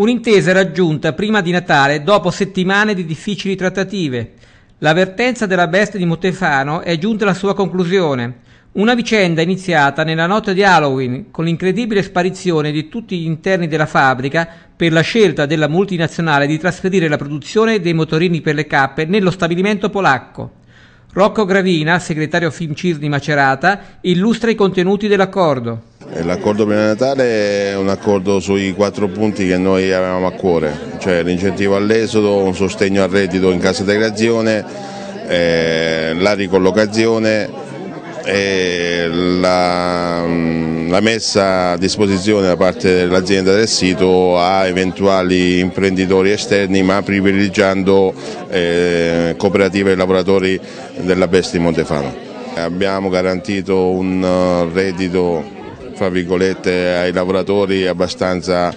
Un'intesa raggiunta prima di Natale dopo settimane di difficili trattative. L'avvertenza della bestia di Montefano è giunta alla sua conclusione. Una vicenda iniziata nella notte di Halloween con l'incredibile sparizione di tutti gli interni della fabbrica per la scelta della multinazionale di trasferire la produzione dei motorini per le cappe nello stabilimento polacco. Rocco Gravina, segretario FIMCIS di Macerata, illustra i contenuti dell'accordo. Eh, l'accordo prima Natale è un accordo sui quattro punti che noi avevamo a cuore, cioè l'incentivo all'esodo, un sostegno al reddito in cassa integrazione, eh, la ricollocazione, eh, la, mm, la, messa a disposizione da parte dell'azienda del sito a eventuali imprenditori esterni ma privilegiando eh, cooperative e lavoratori della Besti Montefano. Abbiamo garantito un uh, reddito fra virgolette, ai lavoratori abbastanza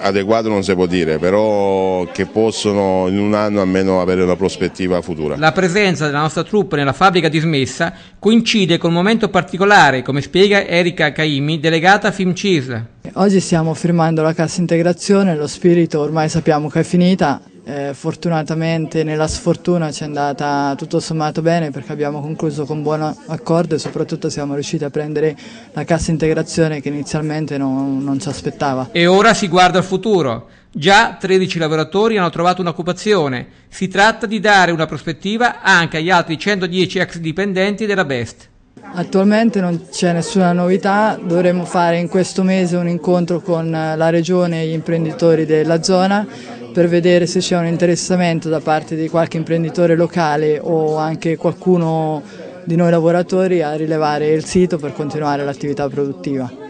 adeguato non si può dire, però che possono in un anno almeno avere una prospettiva futura. La presenza della nostra troupe nella fabbrica dismessa coincide con un momento particolare, come spiega Erika Caimi, delegata a FIMCIS. Oggi stiamo firmando la cassa integrazione, lo spirito ormai sappiamo che è finita, eh, fortunatamente nella sfortuna ci è andata tutto sommato bene perché abbiamo concluso con buon accordo e soprattutto siamo riusciti a prendere la cassa integrazione che inizialmente non, non ci aspettava. E ora si guarda al futuro. Già 13 lavoratori hanno trovato un'occupazione. Si tratta di dare una prospettiva anche agli altri 110 ex dipendenti della Best. Attualmente non c'è nessuna novità, dovremo fare in questo mese un incontro con la Regione e gli imprenditori della zona per vedere se c'è un interessamento da parte di qualche imprenditore locale o anche qualcuno di noi lavoratori a rilevare il sito per continuare l'attività produttiva.